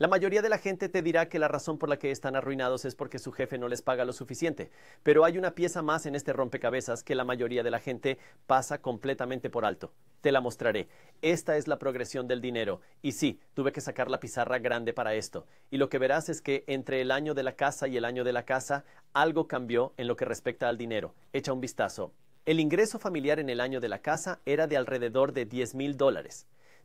La mayoría de la gente te dirá que la razón por la que están arruinados es porque su jefe no les paga lo suficiente, pero hay una pieza más en este rompecabezas que la mayoría de la gente pasa completamente por alto. Te la mostraré. Esta es la progresión del dinero. Y sí, tuve que sacar la pizarra grande para esto. Y lo que verás es que entre el año de la casa y el año de la casa, algo cambió en lo que respecta al dinero. Echa un vistazo. El ingreso familiar en el año de la casa era de alrededor de 10 mil dólares.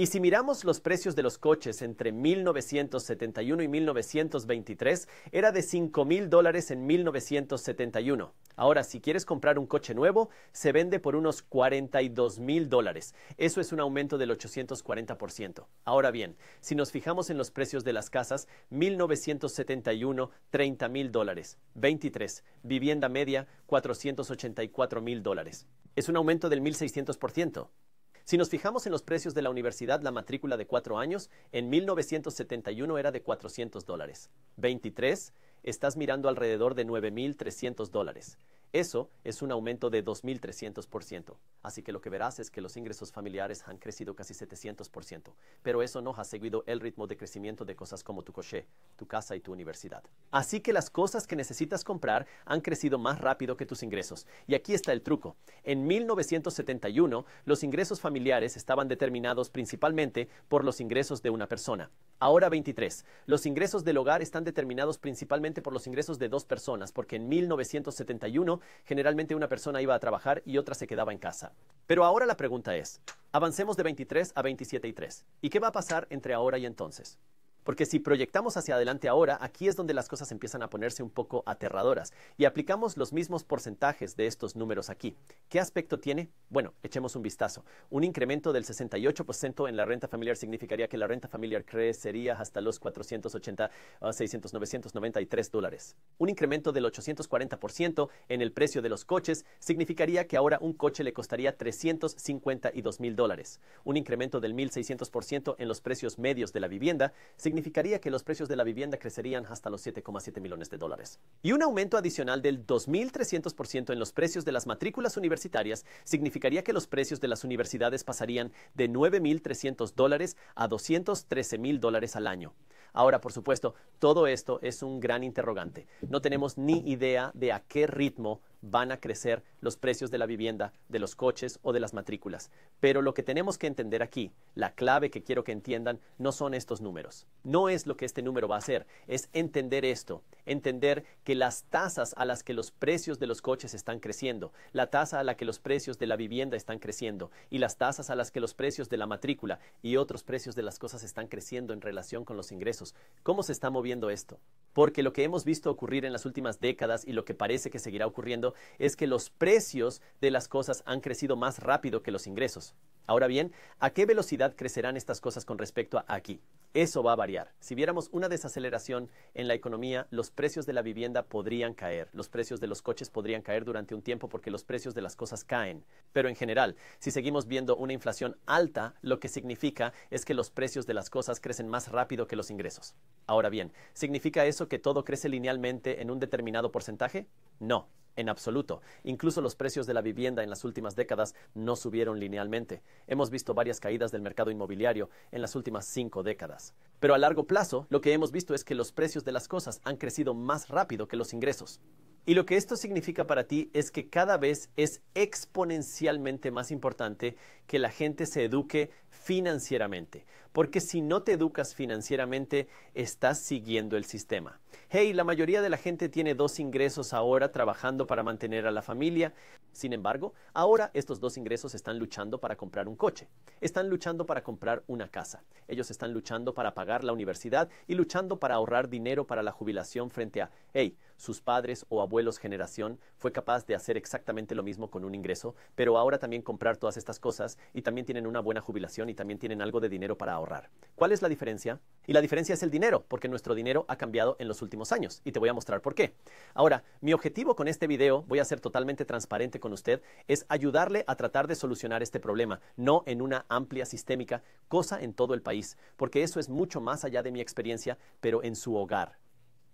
Y si miramos los precios de los coches entre 1971 y 1923, era de 5 mil dólares en 1971. Ahora, si quieres comprar un coche nuevo, se vende por unos 42 mil dólares. Eso es un aumento del 840%. Ahora bien, si nos fijamos en los precios de las casas, 1971, 30 mil dólares. 23, vivienda media, 484 mil dólares. Es un aumento del 1600%. Si nos fijamos en los precios de la universidad, la matrícula de cuatro años en 1971 era de 400 dólares. 23, estás mirando alrededor de 9.300 dólares. Eso es un aumento de 2.300%. Así que lo que verás es que los ingresos familiares han crecido casi 700%, pero eso no ha seguido el ritmo de crecimiento de cosas como tu coche, tu casa y tu universidad. Así que las cosas que necesitas comprar han crecido más rápido que tus ingresos. Y aquí está el truco. En 1971, los ingresos familiares estaban determinados principalmente por los ingresos de una persona. Ahora 23. Los ingresos del hogar están determinados principalmente por los ingresos de dos personas, porque en 1971 generalmente una persona iba a trabajar y otra se quedaba en casa. Pero ahora la pregunta es, avancemos de 23 a 27 y 3. ¿Y qué va a pasar entre ahora y entonces? Porque si proyectamos hacia adelante ahora, aquí es donde las cosas empiezan a ponerse un poco aterradoras y aplicamos los mismos porcentajes de estos números aquí. ¿Qué aspecto tiene? Bueno, echemos un vistazo. Un incremento del 68% en la renta familiar significaría que la renta familiar crecería hasta los 480, 600, 993 dólares. Un incremento del 840% en el precio de los coches significaría que ahora un coche le costaría 352 mil dólares. Un incremento del 1600% en los precios medios de la vivienda significaría que los precios de la vivienda crecerían hasta los 7,7 millones de dólares. Y un aumento adicional del 2.300% en los precios de las matrículas universitarias significaría que los precios de las universidades pasarían de 9.300 dólares a 213.000 dólares al año. Ahora, por supuesto, todo esto es un gran interrogante. No tenemos ni idea de a qué ritmo van a crecer los precios de la vivienda, de los coches o de las matrículas. Pero lo que tenemos que entender aquí, la clave que quiero que entiendan, no son estos números. No es lo que este número va a hacer, es entender esto, entender que las tasas a las que los precios de los coches están creciendo, la tasa a la que los precios de la vivienda están creciendo y las tasas a las que los precios de la matrícula y otros precios de las cosas están creciendo en relación con los ingresos. ¿Cómo se está moviendo esto? Porque lo que hemos visto ocurrir en las últimas décadas y lo que parece que seguirá ocurriendo es que los precios de las cosas han crecido más rápido que los ingresos. Ahora bien, ¿a qué velocidad crecerán estas cosas con respecto a aquí? Eso va a variar. Si viéramos una desaceleración en la economía, los precios de la vivienda podrían caer, los precios de los coches podrían caer durante un tiempo porque los precios de las cosas caen. Pero en general, si seguimos viendo una inflación alta, lo que significa es que los precios de las cosas crecen más rápido que los ingresos. Ahora bien, ¿significa eso que todo crece linealmente en un determinado porcentaje? No en absoluto. Incluso los precios de la vivienda en las últimas décadas no subieron linealmente. Hemos visto varias caídas del mercado inmobiliario en las últimas cinco décadas. Pero a largo plazo, lo que hemos visto es que los precios de las cosas han crecido más rápido que los ingresos. Y lo que esto significa para ti es que cada vez es exponencialmente más importante que la gente se eduque financieramente, porque si no te educas financieramente, estás siguiendo el sistema. Hey, la mayoría de la gente tiene dos ingresos ahora trabajando para mantener a la familia. Sin embargo, ahora estos dos ingresos están luchando para comprar un coche, están luchando para comprar una casa, ellos están luchando para pagar la universidad y luchando para ahorrar dinero para la jubilación frente a, hey, sus padres o abuelos generación fue capaz de hacer exactamente lo mismo con un ingreso, pero ahora también comprar todas estas cosas y también tienen una buena jubilación y también tienen algo de dinero para ahorrar. ¿Cuál es la diferencia? Y la diferencia es el dinero, porque nuestro dinero ha cambiado en los últimos años y te voy a mostrar por qué. Ahora, mi objetivo con este video, voy a ser totalmente transparente con usted, es ayudarle a tratar de solucionar este problema, no en una amplia sistémica, cosa en todo el país, porque eso es mucho más allá de mi experiencia, pero en su hogar.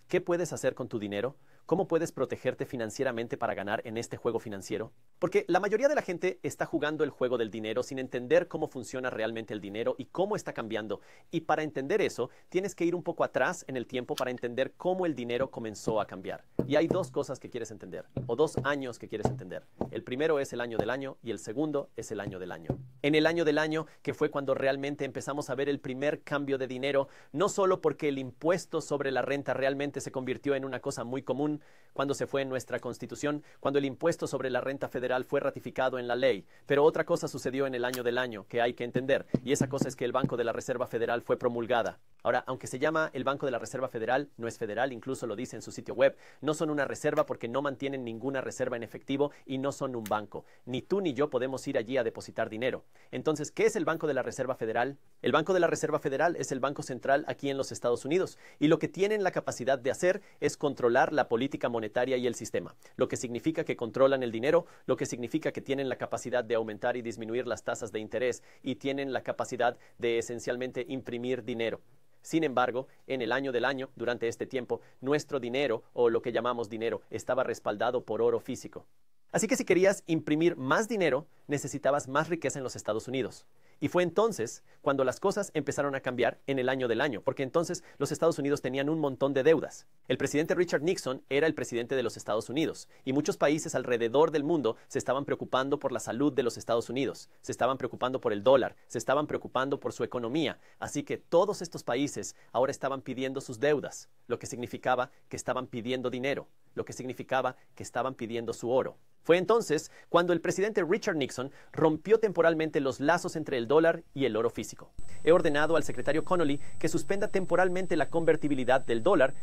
¿Qué puedes hacer con tu dinero? ¿Cómo puedes protegerte financieramente para ganar en este juego financiero? Porque la mayoría de la gente está jugando el juego del dinero sin entender cómo funciona realmente el dinero y cómo está cambiando. Y para entender eso, tienes que ir un poco atrás en el tiempo para entender cómo el dinero comenzó a cambiar. Y hay dos cosas que quieres entender, o dos años que quieres entender. El primero es el año del año y el segundo es el año del año. En el año del año, que fue cuando realmente empezamos a ver el primer cambio de dinero, no solo porque el impuesto sobre la renta realmente se convirtió en una cosa muy común, cuando se fue en nuestra Constitución, cuando el impuesto sobre la renta federal fue ratificado en la ley. Pero otra cosa sucedió en el año del año que hay que entender, y esa cosa es que el Banco de la Reserva Federal fue promulgada. Ahora, aunque se llama el Banco de la Reserva Federal, no es federal, incluso lo dice en su sitio web. No son una reserva porque no mantienen ninguna reserva en efectivo y no son un banco. Ni tú ni yo podemos ir allí a depositar dinero. Entonces, ¿qué es el Banco de la Reserva Federal? El Banco de la Reserva Federal es el banco central aquí en los Estados Unidos y lo que tienen la capacidad de hacer es controlar la política monetaria y el sistema, lo que significa que controlan el dinero, lo que significa que tienen la capacidad de aumentar y disminuir las tasas de interés y tienen la capacidad de esencialmente imprimir dinero. Sin embargo, en el año del año, durante este tiempo, nuestro dinero, o lo que llamamos dinero, estaba respaldado por oro físico. Así que si querías imprimir más dinero, necesitabas más riqueza en los Estados Unidos. Y fue entonces cuando las cosas empezaron a cambiar en el año del año, porque entonces los Estados Unidos tenían un montón de deudas. El presidente Richard Nixon era el presidente de los Estados Unidos, y muchos países alrededor del mundo se estaban preocupando por la salud de los Estados Unidos, se estaban preocupando por el dólar, se estaban preocupando por su economía, así que todos estos países ahora estaban pidiendo sus deudas, lo que significaba que estaban pidiendo dinero, lo que significaba que estaban pidiendo su oro. Fue entonces cuando el presidente Richard Nixon rompió temporalmente los lazos entre el dólar y el oro físico. He ordenado al secretario Connolly que suspenda temporalmente la convertibilidad del dólar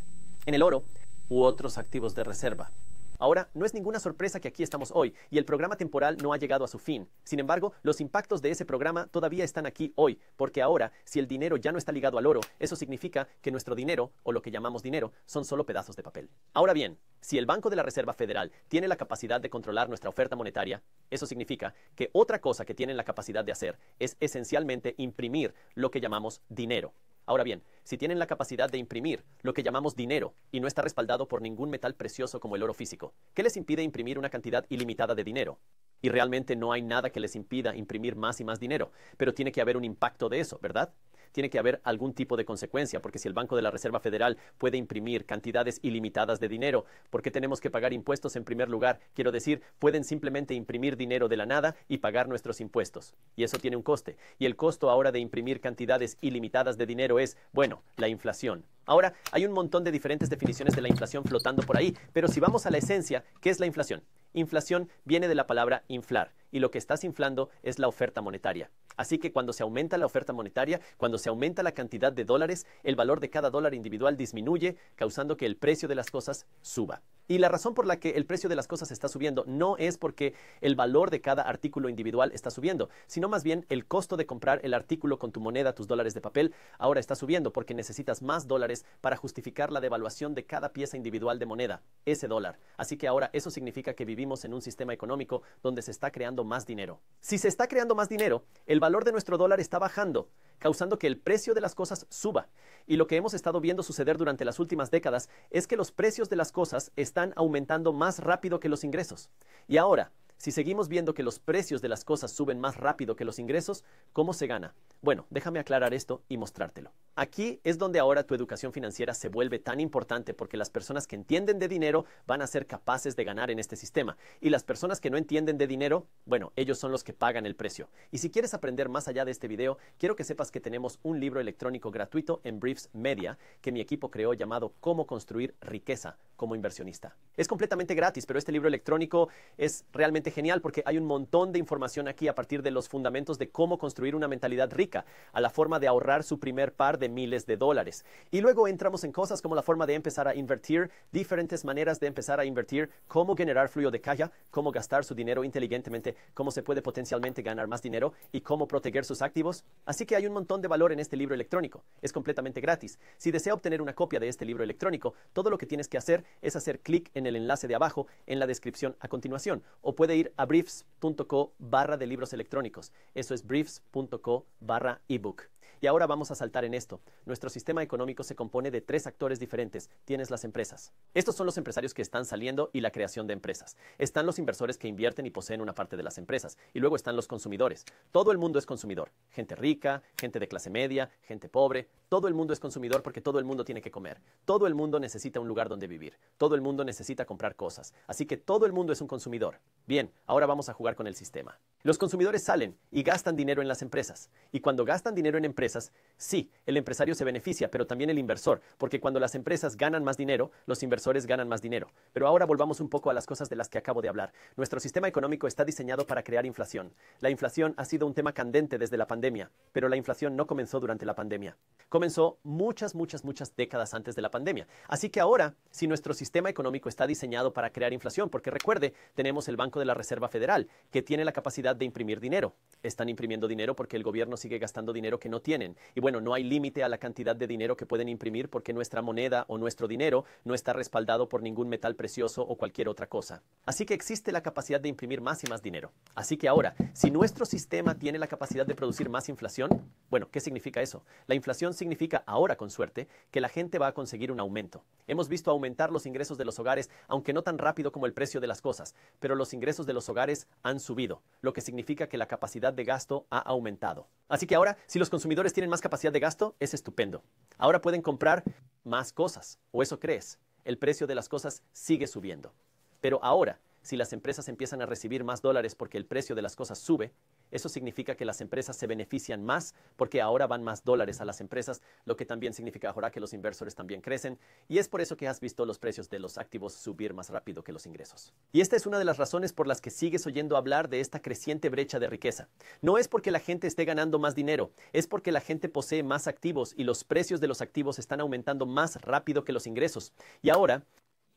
en el oro u otros activos de reserva. Ahora, no es ninguna sorpresa que aquí estamos hoy y el programa temporal no ha llegado a su fin. Sin embargo, los impactos de ese programa todavía están aquí hoy, porque ahora, si el dinero ya no está ligado al oro, eso significa que nuestro dinero, o lo que llamamos dinero, son solo pedazos de papel. Ahora bien, si el Banco de la Reserva Federal tiene la capacidad de controlar nuestra oferta monetaria, eso significa que otra cosa que tienen la capacidad de hacer es esencialmente imprimir lo que llamamos dinero. Ahora bien, si tienen la capacidad de imprimir lo que llamamos dinero y no está respaldado por ningún metal precioso como el oro físico, ¿qué les impide imprimir una cantidad ilimitada de dinero? Y realmente no hay nada que les impida imprimir más y más dinero, pero tiene que haber un impacto de eso, ¿verdad? tiene que haber algún tipo de consecuencia, porque si el Banco de la Reserva Federal puede imprimir cantidades ilimitadas de dinero, ¿por qué tenemos que pagar impuestos en primer lugar? Quiero decir, pueden simplemente imprimir dinero de la nada y pagar nuestros impuestos. Y eso tiene un coste. Y el costo ahora de imprimir cantidades ilimitadas de dinero es, bueno, la inflación. Ahora, hay un montón de diferentes definiciones de la inflación flotando por ahí, pero si vamos a la esencia, ¿qué es la inflación? Inflación viene de la palabra inflar y lo que estás inflando es la oferta monetaria. Así que cuando se aumenta la oferta monetaria, cuando se aumenta la cantidad de dólares, el valor de cada dólar individual disminuye, causando que el precio de las cosas suba. Y la razón por la que el precio de las cosas está subiendo no es porque el valor de cada artículo individual está subiendo, sino más bien el costo de comprar el artículo con tu moneda, tus dólares de papel, ahora está subiendo porque necesitas más dólares para justificar la devaluación de cada pieza individual de moneda, ese dólar. Así que ahora eso significa que vivimos en un sistema económico donde se está creando más dinero. Si se está creando más dinero, el valor de nuestro dólar está bajando causando que el precio de las cosas suba. Y lo que hemos estado viendo suceder durante las últimas décadas es que los precios de las cosas están aumentando más rápido que los ingresos. Y ahora, si seguimos viendo que los precios de las cosas suben más rápido que los ingresos, ¿cómo se gana? Bueno, déjame aclarar esto y mostrártelo. Aquí es donde ahora tu educación financiera se vuelve tan importante porque las personas que entienden de dinero van a ser capaces de ganar en este sistema y las personas que no entienden de dinero, bueno, ellos son los que pagan el precio. Y si quieres aprender más allá de este video, quiero que sepas que tenemos un libro electrónico gratuito en Briefs Media que mi equipo creó llamado Cómo construir riqueza como inversionista. Es completamente gratis, pero este libro electrónico es realmente genial porque hay un montón de información aquí a partir de los fundamentos de cómo construir una mentalidad rica, a la forma de ahorrar su primer par de miles de dólares. Y luego entramos en cosas como la forma de empezar a invertir, diferentes maneras de empezar a invertir, cómo generar flujo de caja, cómo gastar su dinero inteligentemente, cómo se puede potencialmente ganar más dinero y cómo proteger sus activos. Así que hay un montón de valor en este libro electrónico. Es completamente gratis. Si desea obtener una copia de este libro electrónico, todo lo que tienes que hacer es hacer clic en el enlace de abajo en la descripción a continuación o puede ir a briefs.co barra de libros electrónicos. Eso es briefs.co barra ebook. Y ahora vamos a saltar en esto. Nuestro sistema económico se compone de tres actores diferentes. Tienes las empresas. Estos son los empresarios que están saliendo y la creación de empresas. Están los inversores que invierten y poseen una parte de las empresas. Y luego están los consumidores. Todo el mundo es consumidor. Gente rica, gente de clase media, gente pobre. Todo el mundo es consumidor porque todo el mundo tiene que comer. Todo el mundo necesita un lugar donde vivir. Todo el mundo necesita comprar cosas. Así que todo el mundo es un consumidor. Bien, ahora vamos a jugar con el sistema. Los consumidores salen y gastan dinero en las empresas. Y cuando gastan dinero en empresas, sí, el empresario se beneficia, pero también el inversor, porque cuando las empresas ganan más dinero, los inversores ganan más dinero. Pero ahora volvamos un poco a las cosas de las que acabo de hablar. Nuestro sistema económico está diseñado para crear inflación. La inflación ha sido un tema candente desde la pandemia, pero la inflación no comenzó durante la pandemia. Comenzó muchas, muchas, muchas décadas antes de la pandemia. Así que ahora, si nuestro sistema económico está diseñado para crear inflación, porque recuerde, tenemos el Banco de la Reserva Federal, que tiene la capacidad de imprimir dinero. Están imprimiendo dinero porque el gobierno sigue gastando dinero que no tiene y bueno, no hay límite a la cantidad de dinero que pueden imprimir porque nuestra moneda o nuestro dinero no está respaldado por ningún metal precioso o cualquier otra cosa. Así que existe la capacidad de imprimir más y más dinero. Así que ahora, si nuestro sistema tiene la capacidad de producir más inflación, bueno, ¿qué significa eso? La inflación significa ahora, con suerte, que la gente va a conseguir un aumento. Hemos visto aumentar los ingresos de los hogares, aunque no tan rápido como el precio de las cosas, pero los ingresos de los hogares han subido, lo que significa que la capacidad de gasto ha aumentado. Así que ahora, si los consumidores tienen más capacidad de gasto, es estupendo. Ahora pueden comprar más cosas, o eso crees. El precio de las cosas sigue subiendo. Pero ahora, si las empresas empiezan a recibir más dólares porque el precio de las cosas sube, eso significa que las empresas se benefician más porque ahora van más dólares a las empresas, lo que también significa ahora que los inversores también crecen y es por eso que has visto los precios de los activos subir más rápido que los ingresos. Y esta es una de las razones por las que sigues oyendo hablar de esta creciente brecha de riqueza. No es porque la gente esté ganando más dinero, es porque la gente posee más activos y los precios de los activos están aumentando más rápido que los ingresos. Y ahora,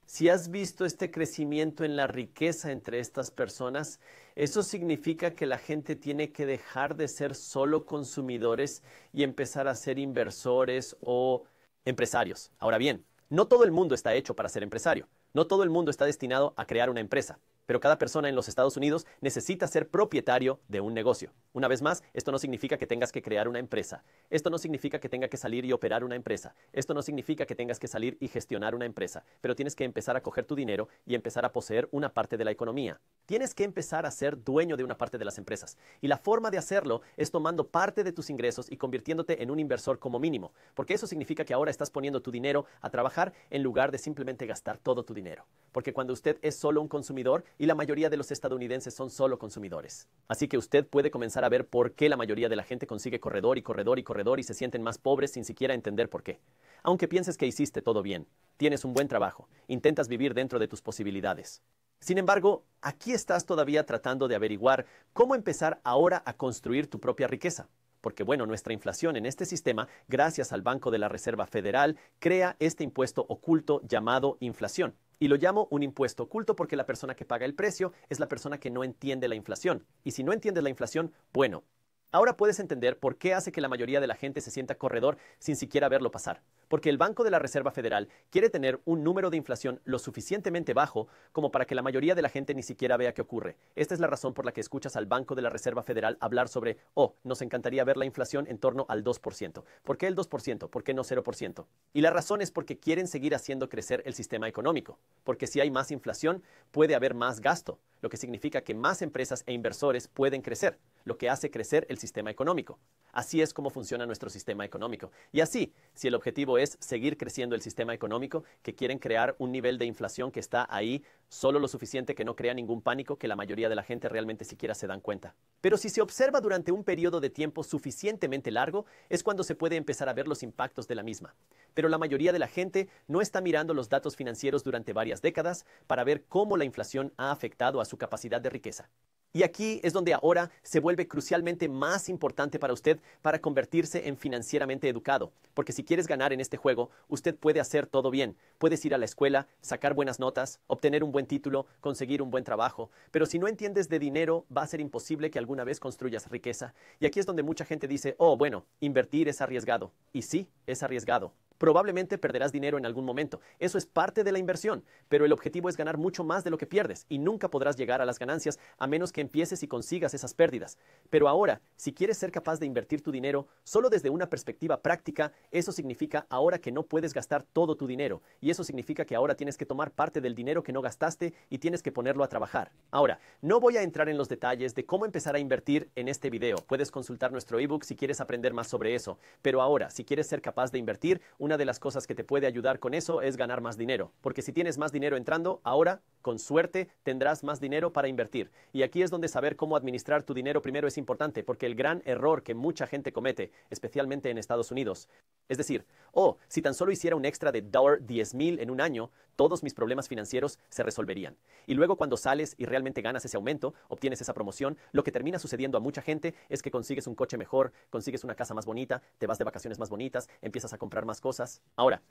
si has visto este crecimiento en la riqueza entre estas personas, eso significa que la gente tiene que dejar de ser solo consumidores y empezar a ser inversores o empresarios. Ahora bien, no todo el mundo está hecho para ser empresario. No todo el mundo está destinado a crear una empresa pero cada persona en los Estados Unidos necesita ser propietario de un negocio. Una vez más, esto no significa que tengas que crear una empresa. Esto no significa que tenga que salir y operar una empresa. Esto no significa que tengas que salir y gestionar una empresa, pero tienes que empezar a coger tu dinero y empezar a poseer una parte de la economía. Tienes que empezar a ser dueño de una parte de las empresas. Y la forma de hacerlo es tomando parte de tus ingresos y convirtiéndote en un inversor como mínimo, porque eso significa que ahora estás poniendo tu dinero a trabajar en lugar de simplemente gastar todo tu dinero. Porque cuando usted es solo un consumidor, y la mayoría de los estadounidenses son solo consumidores. Así que usted puede comenzar a ver por qué la mayoría de la gente consigue corredor y corredor y corredor y se sienten más pobres sin siquiera entender por qué. Aunque pienses que hiciste todo bien, tienes un buen trabajo, intentas vivir dentro de tus posibilidades. Sin embargo, aquí estás todavía tratando de averiguar cómo empezar ahora a construir tu propia riqueza. Porque bueno, nuestra inflación en este sistema, gracias al Banco de la Reserva Federal, crea este impuesto oculto llamado inflación. Y lo llamo un impuesto oculto porque la persona que paga el precio es la persona que no entiende la inflación. Y si no entiendes la inflación, bueno, ahora puedes entender por qué hace que la mayoría de la gente se sienta corredor sin siquiera verlo pasar porque el Banco de la Reserva Federal quiere tener un número de inflación lo suficientemente bajo como para que la mayoría de la gente ni siquiera vea qué ocurre. Esta es la razón por la que escuchas al Banco de la Reserva Federal hablar sobre, oh, nos encantaría ver la inflación en torno al 2%. ¿Por qué el 2%? ¿Por qué no 0%? Y la razón es porque quieren seguir haciendo crecer el sistema económico, porque si hay más inflación, puede haber más gasto, lo que significa que más empresas e inversores pueden crecer, lo que hace crecer el sistema económico. Así es como funciona nuestro sistema económico. Y así, si el objetivo es seguir creciendo el sistema económico, que quieren crear un nivel de inflación que está ahí solo lo suficiente que no crea ningún pánico que la mayoría de la gente realmente siquiera se dan cuenta. Pero si se observa durante un periodo de tiempo suficientemente largo, es cuando se puede empezar a ver los impactos de la misma. Pero la mayoría de la gente no está mirando los datos financieros durante varias décadas para ver cómo la inflación ha afectado a su capacidad de riqueza. Y aquí es donde ahora se vuelve crucialmente más importante para usted para convertirse en financieramente educado. Porque si quieres ganar en este juego, usted puede hacer todo bien. Puedes ir a la escuela, sacar buenas notas, obtener un buen título, conseguir un buen trabajo. Pero si no entiendes de dinero, va a ser imposible que alguna vez construyas riqueza. Y aquí es donde mucha gente dice, oh, bueno, invertir es arriesgado. Y sí, es arriesgado. Probablemente perderás dinero en algún momento. Eso es parte de la inversión, pero el objetivo es ganar mucho más de lo que pierdes y nunca podrás llegar a las ganancias a menos que empieces y consigas esas pérdidas. Pero ahora, si quieres ser capaz de invertir tu dinero solo desde una perspectiva práctica, eso significa ahora que no puedes gastar todo tu dinero y eso significa que ahora tienes que tomar parte del dinero que no gastaste y tienes que ponerlo a trabajar. Ahora, no voy a entrar en los detalles de cómo empezar a invertir en este video. Puedes consultar nuestro ebook si quieres aprender más sobre eso. Pero ahora, si quieres ser capaz de invertir, una de las cosas que te puede ayudar con eso es ganar más dinero, porque si tienes más dinero entrando, ahora, con suerte, tendrás más dinero para invertir. Y aquí es donde saber cómo administrar tu dinero primero es importante, porque el gran error que mucha gente comete, especialmente en Estados Unidos, es decir, oh, si tan solo hiciera un extra de $10,000 en un año, todos mis problemas financieros se resolverían. Y luego cuando sales y realmente ganas ese aumento, obtienes esa promoción, lo que termina sucediendo a mucha gente es que consigues un coche mejor, consigues una casa más bonita, te vas de vacaciones más bonitas, empiezas a comprar más cosas. Ahora,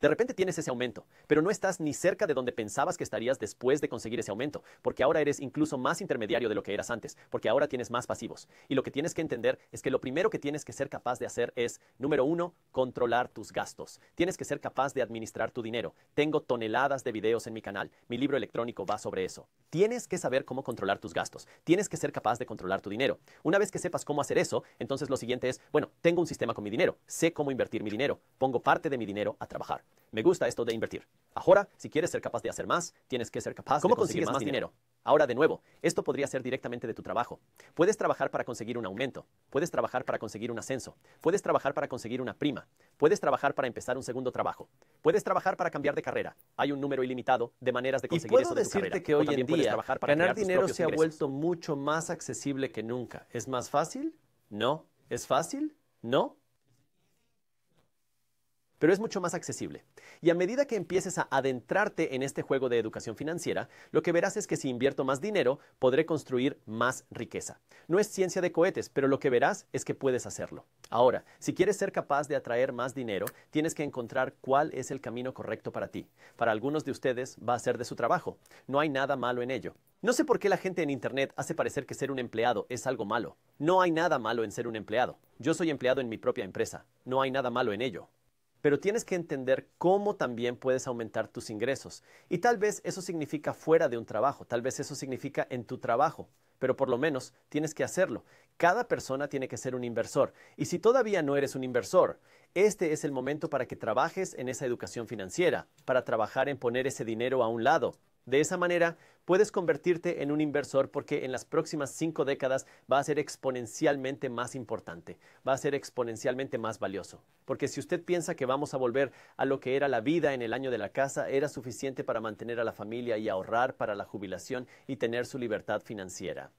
de repente tienes ese aumento, pero no estás ni cerca de donde pensabas que estarías después de conseguir ese aumento, porque ahora eres incluso más intermediario de lo que eras antes, porque ahora tienes más pasivos. Y lo que tienes que entender es que lo primero que tienes que ser capaz de hacer es, número uno, controlar tus gastos. Tienes que ser capaz de administrar tu dinero. Tengo toneladas de videos en mi canal. Mi libro electrónico va sobre eso. Tienes que saber cómo controlar tus gastos. Tienes que ser capaz de controlar tu dinero. Una vez que sepas cómo hacer eso, entonces lo siguiente es, bueno, tengo un sistema con mi dinero. Sé cómo invertir mi dinero. Pongo parte de mi dinero a trabajar. Me gusta esto de invertir. Ahora, si quieres ser capaz de hacer más, tienes que ser capaz de conseguir más, dinero? Ahora de nuevo, esto podría ser directamente de tu trabajo. Puedes trabajar para conseguir un aumento, puedes trabajar para conseguir un ascenso, puedes trabajar para conseguir una prima, puedes trabajar para empezar un segundo trabajo, puedes trabajar para cambiar de carrera. Hay un número ilimitado de maneras de conseguir eso de tu carrera. que hoy en día ganar dinero se ha vuelto mucho más accesible que nunca. ¿Es más fácil? No. ¿Es fácil? No pero es mucho más accesible. Y a medida que empieces a adentrarte en este juego de educación financiera, lo que verás es que si invierto más dinero, podré construir más riqueza. No es ciencia de cohetes, pero lo que verás es que puedes hacerlo. Ahora, si quieres ser capaz de atraer más dinero, tienes que encontrar cuál es el camino correcto para ti. Para algunos de ustedes va a ser de su trabajo. No hay nada malo en ello. No sé por qué la gente en Internet hace parecer que ser un empleado es algo malo. No hay nada malo en ser un empleado. Yo soy empleado en mi propia empresa. No hay nada malo en ello pero tienes que entender cómo también puedes aumentar tus ingresos. Y tal vez eso significa fuera de un trabajo, tal vez eso significa en tu trabajo, pero por lo menos tienes que hacerlo. Cada persona tiene que ser un inversor. Y si todavía no eres un inversor, este es el momento para que trabajes en esa educación financiera, para trabajar en poner ese dinero a un lado, de esa manera, puedes convertirte en un inversor porque en las próximas cinco décadas va a ser exponencialmente más importante, va a ser exponencialmente más valioso. Porque si usted piensa que vamos a volver a lo que era la vida en el año de la casa, era suficiente para mantener a la familia y ahorrar para la jubilación y tener su libertad financiera.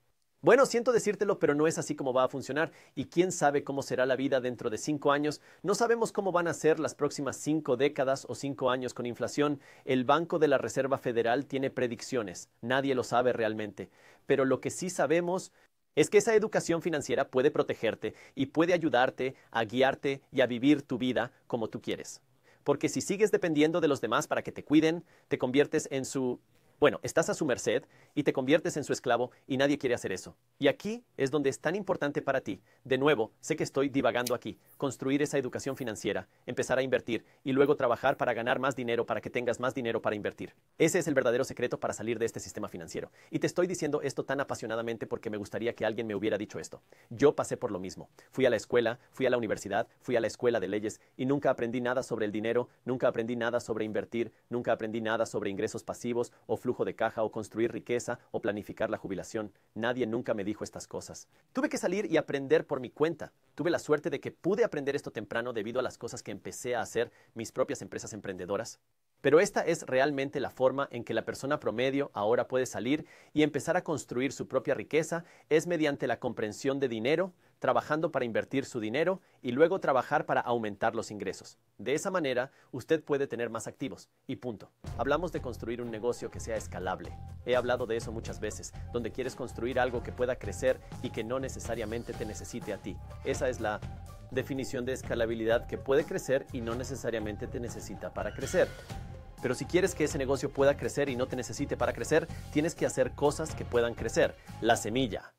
Bueno, siento decírtelo, pero no es así como va a funcionar y quién sabe cómo será la vida dentro de cinco años. No sabemos cómo van a ser las próximas cinco décadas o cinco años con inflación. El Banco de la Reserva Federal tiene predicciones, nadie lo sabe realmente. Pero lo que sí sabemos es que esa educación financiera puede protegerte y puede ayudarte a guiarte y a vivir tu vida como tú quieres. Porque si sigues dependiendo de los demás para que te cuiden, te conviertes en su bueno, estás a su merced y te conviertes en su esclavo y nadie quiere hacer eso. Y aquí es donde es tan importante para ti, de nuevo, sé que estoy divagando aquí, construir esa educación financiera, empezar a invertir y luego trabajar para ganar más dinero, para que tengas más dinero para invertir. Ese es el verdadero secreto para salir de este sistema financiero. Y te estoy diciendo esto tan apasionadamente porque me gustaría que alguien me hubiera dicho esto. Yo pasé por lo mismo. Fui a la escuela, fui a la universidad, fui a la escuela de leyes y nunca aprendí nada sobre el dinero, nunca aprendí nada sobre invertir, nunca aprendí nada sobre ingresos pasivos o flujo de caja o construir riqueza o planificar la jubilación. Nadie nunca me dijo estas cosas. Tuve que salir y aprender por mi cuenta. Tuve la suerte de que pude aprender esto temprano debido a las cosas que empecé a hacer mis propias empresas emprendedoras. Pero esta es realmente la forma en que la persona promedio ahora puede salir y empezar a construir su propia riqueza, es mediante la comprensión de dinero, trabajando para invertir su dinero y luego trabajar para aumentar los ingresos. De esa manera, usted puede tener más activos y punto. Hablamos de construir un negocio que sea escalable. He hablado de eso muchas veces, donde quieres construir algo que pueda crecer y que no necesariamente te necesite a ti. Esa es la definición de escalabilidad que puede crecer y no necesariamente te necesita para crecer. Pero si quieres que ese negocio pueda crecer y no te necesite para crecer, tienes que hacer cosas que puedan crecer. La semilla,